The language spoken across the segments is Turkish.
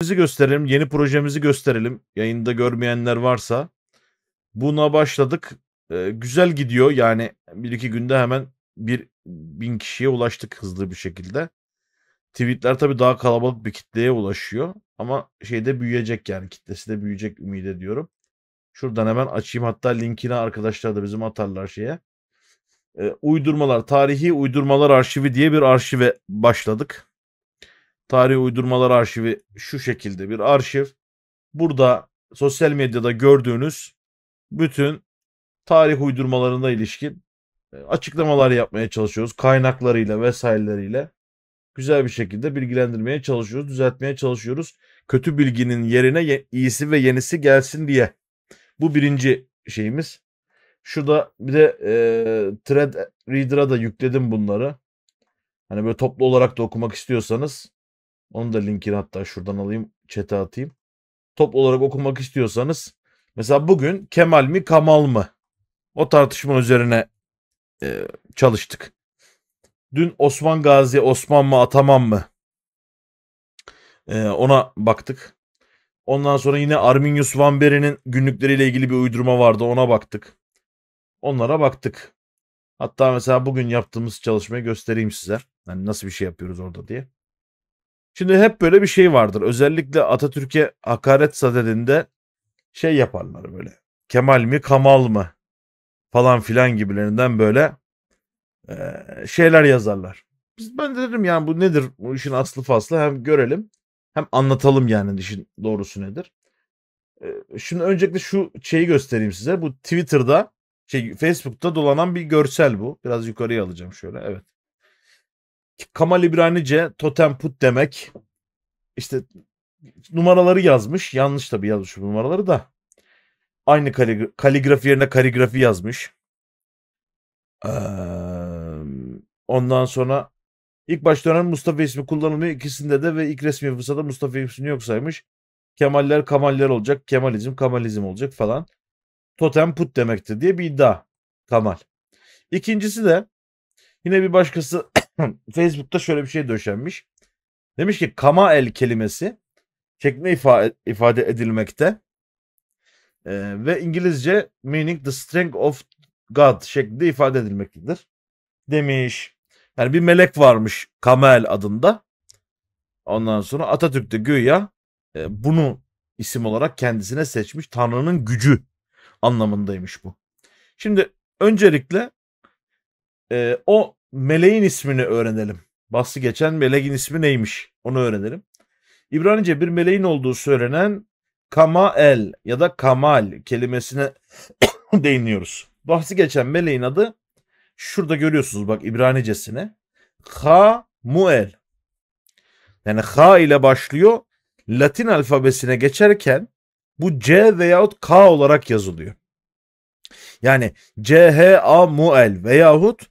gösterelim, yeni projemizi gösterelim. Yayında görmeyenler varsa. Buna başladık. Ee, güzel gidiyor. Yani bir iki günde hemen bir bin kişiye ulaştık hızlı bir şekilde. Tweetler tabii daha kalabalık bir kitleye ulaşıyor. Ama şeyde büyüyecek yani kitlesi de büyüyecek ümit ediyorum. Şuradan hemen açayım hatta linkini arkadaşlar da bizim atarlar şeye. Ee, uydurmalar, tarihi uydurmalar arşivi diye bir arşive başladık. Tarih Uydurmalar Arşivi şu şekilde bir arşiv. Burada sosyal medyada gördüğünüz bütün tarih uydurmalarına ilişkin e, açıklamalar yapmaya çalışıyoruz. Kaynaklarıyla vesaireleriyle güzel bir şekilde bilgilendirmeye çalışıyoruz, düzeltmeye çalışıyoruz. Kötü bilginin yerine iyisi ve yenisi gelsin diye. Bu birinci şeyimiz. Şurada bir de e, Thread Reader'a da yükledim bunları. Hani böyle toplu olarak da okumak istiyorsanız onu da linkini hatta şuradan alayım. Çete atayım. Top olarak okumak istiyorsanız. Mesela bugün Kemal mi Kamal mı? O tartışma üzerine e, çalıştık. Dün Osman Gazi Osman mı Ataman mı? E, ona baktık. Ondan sonra yine Arminius Van Beren'in günlükleriyle ilgili bir uydurma vardı. Ona baktık. Onlara baktık. Hatta mesela bugün yaptığımız çalışmayı göstereyim size. Yani nasıl bir şey yapıyoruz orada diye. Şimdi hep böyle bir şey vardır. Özellikle Atatürk'e hakaret sadedinde şey yaparlar böyle. Kemal mi Kamal mı falan filan gibilerinden böyle e, şeyler yazarlar. Biz ben de dedim yani bu nedir bu işin aslı faslı hem görelim hem anlatalım yani işin doğrusu nedir. E, şimdi öncelikle şu şeyi göstereyim size. Bu Twitter'da şey Facebook'ta dolanan bir görsel bu. Biraz yukarıya alacağım şöyle evet. Kamal İbranice totem put demek. İşte numaraları yazmış. Yanlış tabii yazmış bu numaraları da. Aynı kaligra kaligrafi yerine kaligrafi yazmış. Ee, ondan sonra ilk başta dönem Mustafa ismi kullanılmıyor. ikisinde de ve ilk resmi fırsada Mustafa ismini yok saymış. Kemaller Kamaller olacak. Kemalizm Kamalizm olacak falan. Totem put demektir diye bir iddia. Kamal. İkincisi de yine bir başkası Facebook'ta şöyle bir şey döşenmiş. Demiş ki kama el kelimesi çekme ifade edilmekte ee, ve İngilizce meaning the strength of God şeklinde ifade edilmektedir. Demiş. Yani bir melek varmış Kamel adında. Ondan sonra Atatürk de güya e, bunu isim olarak kendisine seçmiş. Tanrı'nın gücü anlamındaymış bu. Şimdi öncelikle e, o meleğin ismini öğrenelim. Bahsi geçen meleğin ismi neymiş onu öğrenelim. İbranice bir meleğin olduğu söylenen Kamael ya da Kamal kelimesine değiniyoruz. Bahsi geçen meleğin adı şurada görüyorsunuz bak İbranicesine. Ha Muel. Yani ha ile başlıyor. Latin alfabesine geçerken bu C veyahut K olarak yazılıyor. Yani C H A Muel veyahut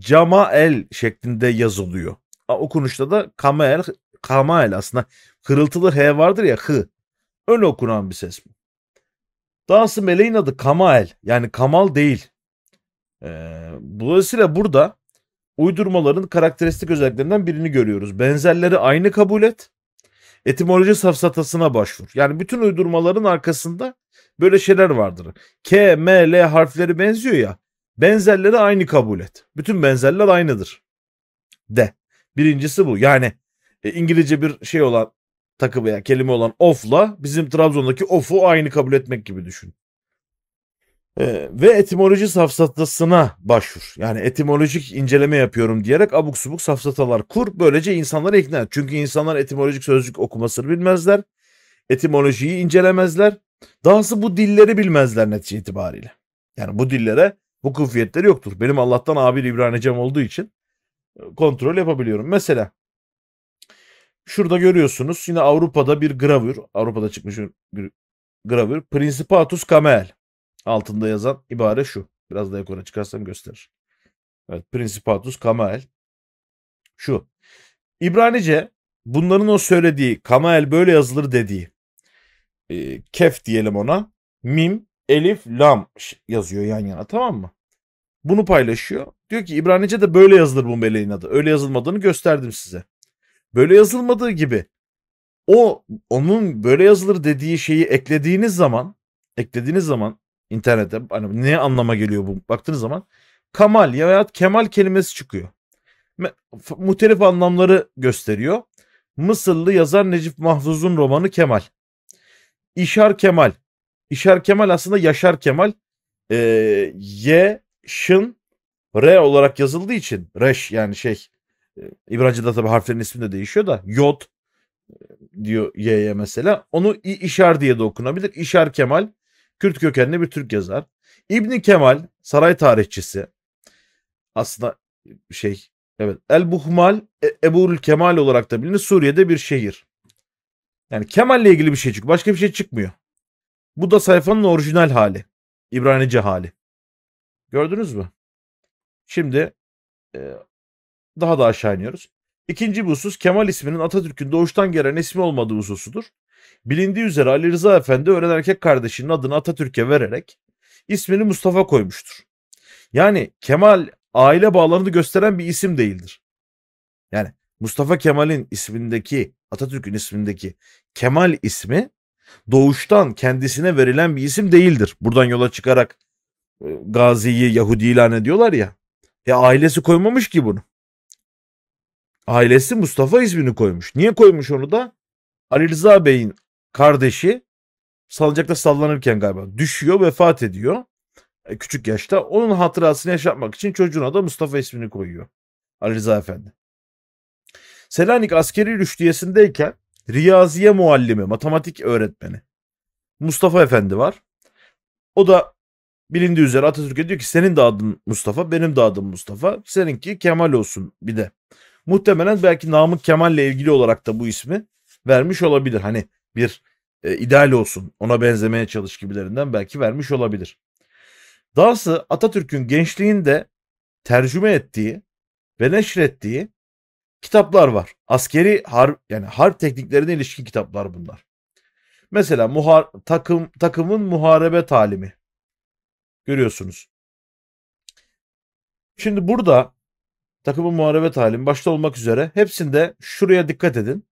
Camael şeklinde yazılıyor. Okunuşta da Kamael, Kamael aslında kırıltılı H vardır ya hı. Öyle okunan bir ses bu. Dansı meleğin adı Kamael yani Kamal değil. Ee, dolayısıyla burada uydurmaların karakteristik özelliklerinden birini görüyoruz. Benzerleri aynı kabul et. Etimoloji safsatasına başvur. Yani bütün uydurmaların arkasında böyle şeyler vardır. K, M, L harfleri benziyor ya. Benzerleri aynı kabul et. Bütün benzerler aynıdır. De. Birincisi bu. Yani e, İngilizce bir şey olan takı veya kelime olan off'la bizim Trabzon'daki ofu aynı kabul etmek gibi düşün. Ee, ve etimoloji safsatasına başvur. Yani etimolojik inceleme yapıyorum diyerek abuk subuk safsatalar kur. Böylece insanları ikna et. Çünkü insanlar etimolojik sözcük okumasını bilmezler. Etimolojiyi incelemezler. Dahası bu dilleri bilmezler netice itibariyle. Yani bu dillere bu kufiyetleri yoktur. Benim Allah'tan abi İbranicem olduğu için e, kontrol yapabiliyorum. Mesela şurada görüyorsunuz yine Avrupa'da bir gravür. Avrupa'da çıkmış bir gravür. Principatus Camel. Altında yazan ibare şu. Biraz daha yukarı çıkarsam gösterir. Evet Principatus Camel. Şu. İbranice bunların o söylediği Kamael böyle yazılır dediği e, kef diyelim ona mim Elif Lam yazıyor yan yana tamam mı? Bunu paylaşıyor. Diyor ki İbranice de böyle yazılır bu meleğin adı. Öyle yazılmadığını gösterdim size. Böyle yazılmadığı gibi o onun böyle yazılır dediği şeyi eklediğiniz zaman eklediğiniz zaman internette hani ne anlama geliyor bu baktığınız zaman Kamal ya da Kemal kelimesi çıkıyor. Muhtelif anlamları gösteriyor. Mısırlı yazar Necip Mahfuz'un romanı Kemal. İşar Kemal İşer Kemal aslında Yaşar Kemal e, Y, Şın, R olarak yazıldığı için Reş yani şey e, İbranice'de tabii harflerin ismi de değişiyor da Yod e, diyor Y'ye mesela. Onu İ, İşer diye de okunabilir. İşer Kemal Kürt kökenli bir Türk yazar. İbni Kemal saray tarihçisi. Aslında şey evet El Buhmal e, Ebu'l Kemal olarak da bilinir. Suriye'de bir şehir. Yani Kemal'le ilgili bir şey çıkıyor Başka bir şey çıkmıyor. Bu da sayfanın orijinal hali. İbranice hali. Gördünüz mü? Şimdi e, daha da aşağı iniyoruz. İkinci bir husus Kemal isminin Atatürk'ün doğuştan gelen ismi olmadığı hususudur. Bilindiği üzere Ali Rıza Efendi ölen erkek kardeşinin adını Atatürk'e vererek ismini Mustafa koymuştur. Yani Kemal aile bağlarını gösteren bir isim değildir. Yani Mustafa Kemal'in ismindeki Atatürk'ün ismindeki Kemal ismi doğuştan kendisine verilen bir isim değildir. Buradan yola çıkarak e, Gazi'yi Yahudi ilan ediyorlar ya. E ailesi koymamış ki bunu. Ailesi Mustafa ismini koymuş. Niye koymuş onu da? Ali Rıza Bey'in kardeşi salıncakta sallanırken galiba düşüyor vefat ediyor. E, küçük yaşta. Onun hatırasını yaşatmak için çocuğuna da Mustafa ismini koyuyor. Ali Rıza Efendi. Selanik askeri rüştiyesindeyken Riyaziye muallimi, matematik öğretmeni Mustafa Efendi var. O da bilindiği üzere Atatürk'e diyor ki senin de adın Mustafa, benim de adım Mustafa. Seninki Kemal olsun bir de. Muhtemelen belki Namık Kemal'le ilgili olarak da bu ismi vermiş olabilir. Hani bir e, ideal olsun ona benzemeye çalış gibilerinden belki vermiş olabilir. Dahası Atatürk'ün gençliğinde tercüme ettiği ve neşrettiği kitaplar var. Askeri harp yani harp tekniklerine ilişkin kitaplar bunlar. Mesela muhar takım takımın muharebe talimi. Görüyorsunuz. Şimdi burada takımın muharebe talimi başta olmak üzere hepsinde şuraya dikkat edin.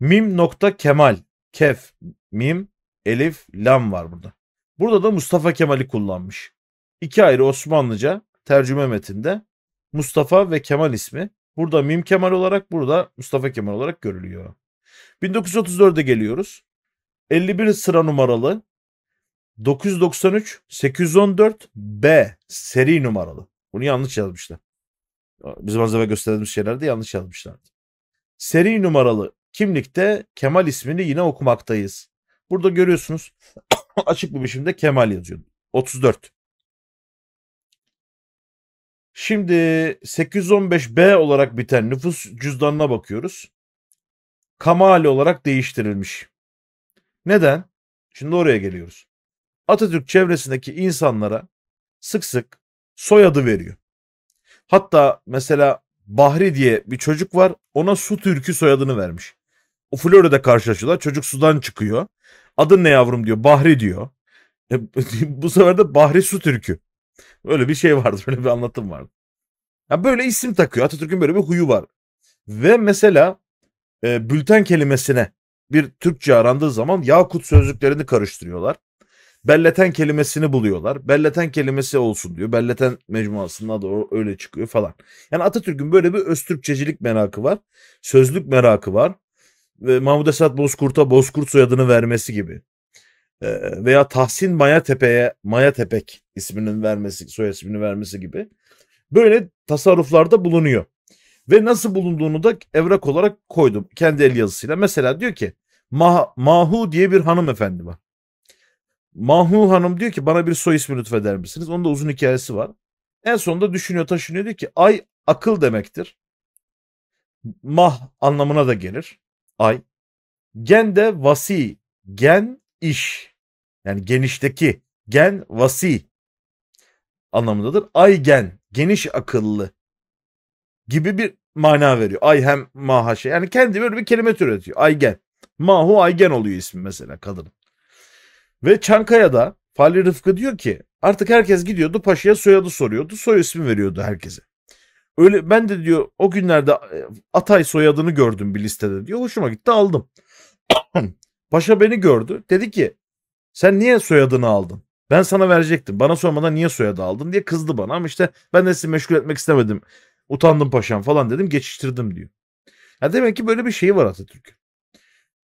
Mim nokta Kemal, Kef, Mim, Elif, Lam var burada. Burada da Mustafa Kemal'i kullanmış. İki ayrı Osmanlıca tercüme metinde Mustafa ve Kemal ismi Burada Mim Kemal olarak burada Mustafa Kemal olarak görülüyor. 1934'e geliyoruz. 51 sıra numaralı 993 814 B seri numaralı. Bunu yanlış yazmışlar. Bizim az evvel gösterdiğimiz şeylerde yanlış yazmışlardı. Seri numaralı kimlikte Kemal ismini yine okumaktayız. Burada görüyorsunuz açık bir biçimde Kemal yazıyor. 34. Şimdi 815B olarak biten nüfus cüzdanına bakıyoruz. Kamali olarak değiştirilmiş. Neden? Şimdi oraya geliyoruz. Atatürk çevresindeki insanlara sık sık soyadı veriyor. Hatta mesela Bahri diye bir çocuk var ona Su Türkü soyadını vermiş. O Florida'da karşılaşıyorlar çocuk sudan çıkıyor. Adın ne yavrum diyor Bahri diyor. E, bu sefer de Bahri Su Türkü. Öyle bir şey vardı. Öyle bir anlatım vardı. Ya böyle isim takıyor. Atatürk'ün böyle bir huyu var. Ve mesela e, bülten kelimesine bir Türkçe arandığı zaman Yakut sözlüklerini karıştırıyorlar. Belleten kelimesini buluyorlar. Belleten kelimesi olsun diyor. Belleten mecmuasında adı öyle çıkıyor falan. Yani Atatürk'ün böyle bir öz Türkçecilik merakı var. Sözlük merakı var. Ve Mahmut Esat Bozkurt'a Bozkurt soyadını vermesi gibi veya Tahsin Maya Tepeye Maya Tepek isminin vermesi, soy ismini vermesi gibi böyle tasarruflarda bulunuyor. Ve nasıl bulunduğunu da evrak olarak koydum kendi el yazısıyla. Mesela diyor ki Mah Mahu diye bir hanımefendi var. Mahu Hanım diyor ki bana bir soy ismi lütfeder misiniz? Onun da uzun hikayesi var. En sonunda düşünüyor taşınıyor diyor ki ay akıl demektir. Mah anlamına da gelir. Ay. Gen de vasi. Gen iş yani genişteki gen vasi anlamındadır. Ay gen geniş akıllı gibi bir mana veriyor. Ay hem maha şey yani kendi böyle bir kelime türetiyor. gen Mahu Aygen oluyor ismi mesela kadın. Ve Çankaya'da Fahri Rıfkı diyor ki artık herkes gidiyordu paşaya soyadı soruyordu. Soy ismi veriyordu herkese. Öyle ben de diyor o günlerde e, Atay soyadını gördüm bir listede diyor. Hoşuma gitti aldım. Paşa beni gördü. Dedi ki sen niye soyadını aldın? Ben sana verecektim. Bana sormadan niye soyadı aldın diye kızdı bana. Ama işte ben de sizi meşgul etmek istemedim. Utandım paşam falan dedim. Geçiştirdim diyor. Ya demek ki böyle bir şey var Atatürk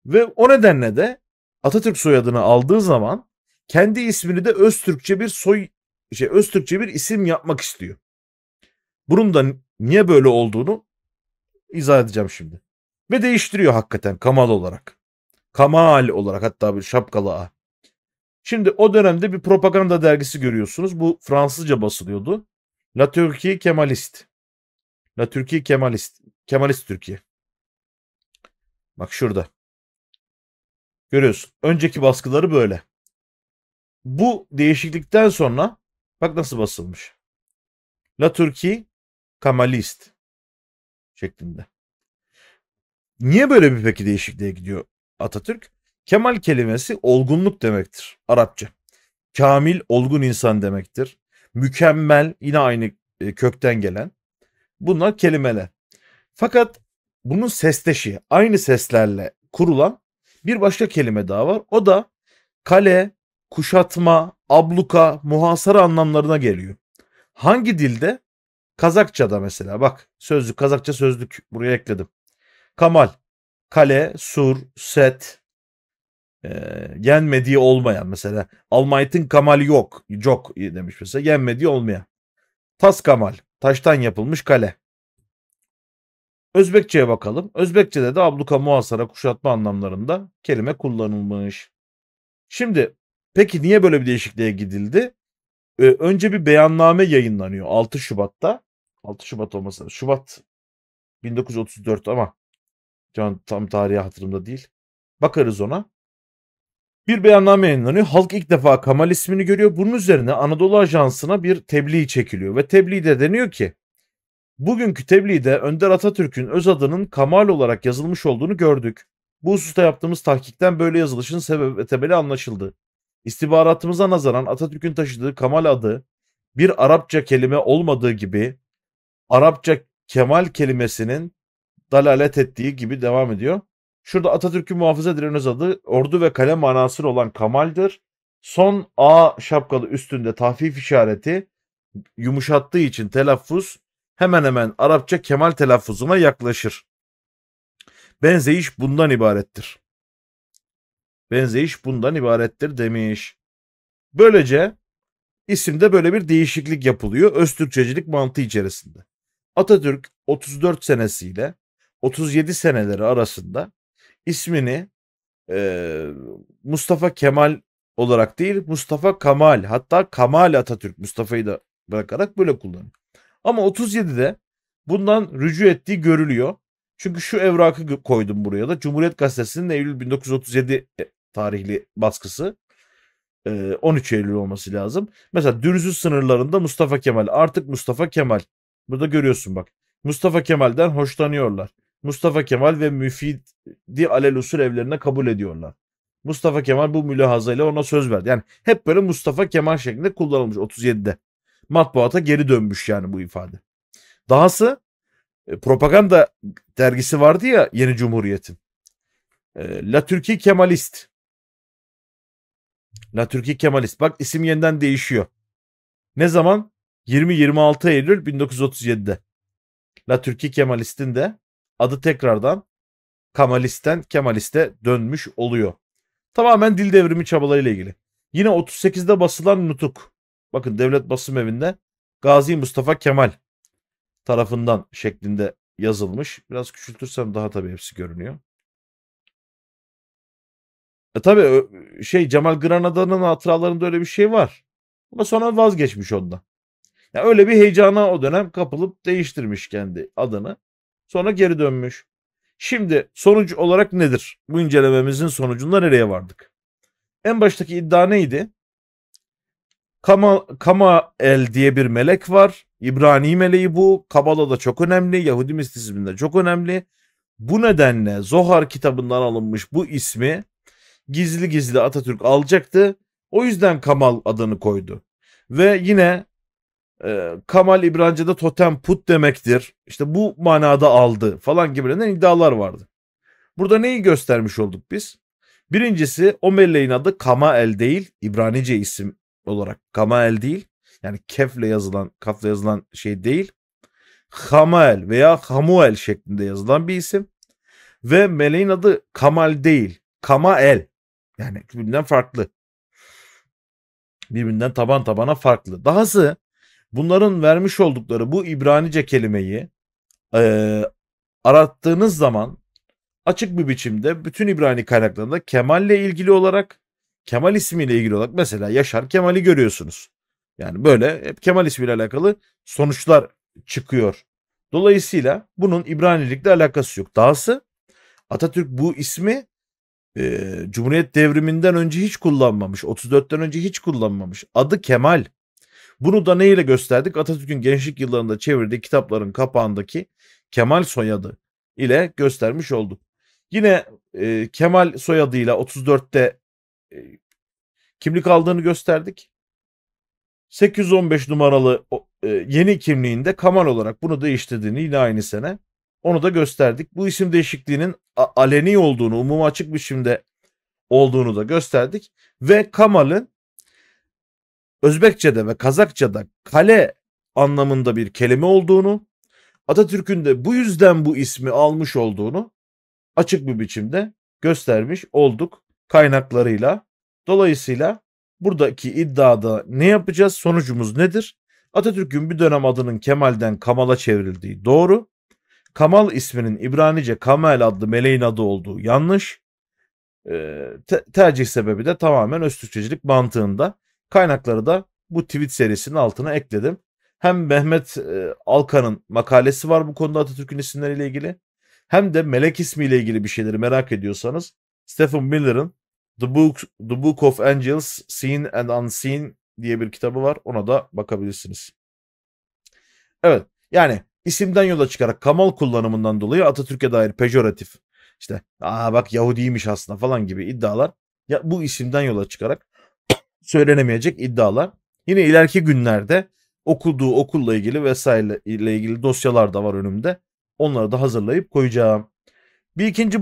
Ve o nedenle de Atatürk soyadını aldığı zaman kendi ismini de Öztürkçe bir soy şey Öztürkçe bir isim yapmak istiyor. Bunun da niye böyle olduğunu izah edeceğim şimdi. Ve değiştiriyor hakikaten Kamal olarak. Kamal olarak hatta bir şapkalı ağa. Şimdi o dönemde bir propaganda dergisi görüyorsunuz. Bu Fransızca basılıyordu. La Türkiye Kemalist. La Türkiye Kemalist. Kemalist Türkiye. Bak şurada. Görüyorsun. Önceki baskıları böyle. Bu değişiklikten sonra bak nasıl basılmış. La Türkiye Kemalist şeklinde. Niye böyle bir peki değişikliğe gidiyor Atatürk. Kemal kelimesi olgunluk demektir Arapça. Kamil olgun insan demektir. Mükemmel yine aynı e, kökten gelen. Bunlar kelimeler. Fakat bunun sesteşi aynı seslerle kurulan bir başka kelime daha var. O da kale, kuşatma, abluka, muhasara anlamlarına geliyor. Hangi dilde? Kazakça'da mesela bak sözlük Kazakça sözlük buraya ekledim. Kamal kale, sur, set e, yenmediği olmayan mesela Almight'ın kamal yok, yok demiş mesela yenmediği olmayan. Tas kamal, taştan yapılmış kale. Özbekçe'ye bakalım. Özbekçe'de de abluka muhasara kuşatma anlamlarında kelime kullanılmış. Şimdi peki niye böyle bir değişikliğe gidildi? Ee, önce bir beyanname yayınlanıyor 6 Şubat'ta. 6 Şubat olması Şubat 1934 ama şu an tam tarihi hatırımda değil. Bakarız ona. Bir beyanname yayınlanıyor. Halk ilk defa Kamal ismini görüyor. Bunun üzerine Anadolu Ajansı'na bir tebliğ çekiliyor. Ve tebliğde deniyor ki Bugünkü tebliğde Önder Atatürk'ün öz adının Kamal olarak yazılmış olduğunu gördük. Bu hususta yaptığımız tahkikten böyle yazılışın sebebi ve temeli anlaşıldı. İstihbaratımıza nazaran Atatürk'ün taşıdığı Kamal adı bir Arapça kelime olmadığı gibi Arapça Kemal kelimesinin dalalet ettiği gibi devam ediyor. Şurada Atatürk'ün muhafaza edilen adı ordu ve kale manasır olan Kamal'dır. Son A şapkalı üstünde tahfif işareti yumuşattığı için telaffuz hemen hemen Arapça Kemal telaffuzuna yaklaşır. Benzeyiş bundan ibarettir. Benzeyiş bundan ibarettir demiş. Böylece isimde böyle bir değişiklik yapılıyor Öztürkçecilik mantığı içerisinde. Atatürk 34 senesiyle 37 seneleri arasında ismini e, Mustafa Kemal olarak değil Mustafa Kamal hatta Kamal Atatürk Mustafa'yı da bırakarak böyle kullanıyor. Ama 37'de bundan rücu ettiği görülüyor. Çünkü şu evrakı koydum buraya da Cumhuriyet Gazetesi'nin Eylül 1937 tarihli baskısı. 13 Eylül olması lazım. Mesela Dürzü sınırlarında Mustafa Kemal artık Mustafa Kemal. Burada görüyorsun bak. Mustafa Kemal'den hoşlanıyorlar. Mustafa Kemal ve Müfidi Alel Usul evlerine kabul ediyorlar. Mustafa Kemal bu mülahazayla ona söz verdi. Yani hep böyle Mustafa Kemal şeklinde kullanılmış 37'de. Matbuata geri dönmüş yani bu ifade. Dahası e, propaganda dergisi vardı ya Yeni Cumhuriyet'in. E, La Türkiye Kemalist. La Türkiye Kemalist. Bak isim yeniden değişiyor. Ne zaman? 20-26 Eylül 1937'de. La Türkiye Kemalist'in de adı tekrardan Kamalist'ten Kemalist'e dönmüş oluyor. Tamamen dil devrimi çabalarıyla ilgili. Yine 38'de basılan Nutuk. Bakın devlet basım evinde Gazi Mustafa Kemal tarafından şeklinde yazılmış. Biraz küçültürsem daha tabii hepsi görünüyor. E tabii şey Cemal Granada'nın hatıralarında öyle bir şey var. Ama sonra vazgeçmiş ondan. Yani öyle bir heyecana o dönem kapılıp değiştirmiş kendi adını. Sonra geri dönmüş. Şimdi sonuç olarak nedir? Bu incelememizin sonucunda nereye vardık? En baştaki iddia neydi? Kama, Kama el diye bir melek var. İbrani meleği bu. da çok önemli. Yahudi mistisizminde çok önemli. Bu nedenle Zohar kitabından alınmış bu ismi gizli gizli Atatürk alacaktı. O yüzden Kamal adını koydu. Ve yine e, Kamal İbrancı'da totem put demektir. İşte bu manada aldı falan gibilerinden iddialar vardı. Burada neyi göstermiş olduk biz? Birincisi o melleğin adı Kamael değil. İbranice isim olarak Kamael değil. Yani kefle yazılan, kafla yazılan şey değil. Hamael veya Hamuel şeklinde yazılan bir isim. Ve meleğin adı Kamal değil. Kamael. Yani birbirinden farklı. Birbirinden taban tabana farklı. Dahası bunların vermiş oldukları bu İbranice kelimeyi e, arattığınız zaman açık bir biçimde bütün İbrani kaynaklarında Kemal ile ilgili olarak Kemal ismiyle ilgili olarak mesela Yaşar Kemal'i görüyorsunuz. Yani böyle hep Kemal ismiyle alakalı sonuçlar çıkıyor. Dolayısıyla bunun İbranilikle alakası yok. Dahası Atatürk bu ismi e, Cumhuriyet devriminden önce hiç kullanmamış. 34'ten önce hiç kullanmamış. Adı Kemal. Bunu da neyle gösterdik? Atatürk'ün gençlik yıllarında çevirdiği kitapların kapağındaki Kemal soyadı ile göstermiş olduk. Yine e, Kemal soyadıyla 34'te e, kimlik aldığını gösterdik. 815 numaralı e, yeni kimliğinde Kamal olarak bunu değiştirdiğini yine aynı sene onu da gösterdik. Bu isim değişikliğinin aleni olduğunu, umuma açık biçimde olduğunu da gösterdik. Ve Kamal'ın Özbekçe'de ve Kazakça'da kale anlamında bir kelime olduğunu, Atatürk'ün de bu yüzden bu ismi almış olduğunu açık bir biçimde göstermiş olduk kaynaklarıyla. Dolayısıyla buradaki iddiada ne yapacağız? Sonucumuz nedir? Atatürk'ün bir dönem adının Kemal'den Kamal'a çevrildiği doğru. Kamal isminin İbranice Kamel adlı meleğin adı olduğu yanlış. Ee, te- tercih sebebi de tamamen öztürkçecilik mantığında. Kaynakları da bu tweet serisinin altına ekledim. Hem Mehmet e, Alkan'ın makalesi var bu konuda Atatürk'ün isimleriyle ilgili. Hem de Melek ismiyle ilgili bir şeyleri merak ediyorsanız Stephen Miller'ın The Book, The Book of Angels Seen and Unseen diye bir kitabı var. Ona da bakabilirsiniz. Evet yani isimden yola çıkarak kamal kullanımından dolayı Atatürk'e dair pejoratif işte aa bak Yahudiymiş aslında falan gibi iddialar ya bu isimden yola çıkarak söylenemeyecek iddialar. Yine ileriki günlerde okuduğu okulla ilgili vesaire ile ilgili dosyalar da var önümde. Onları da hazırlayıp koyacağım. Bir ikinci baş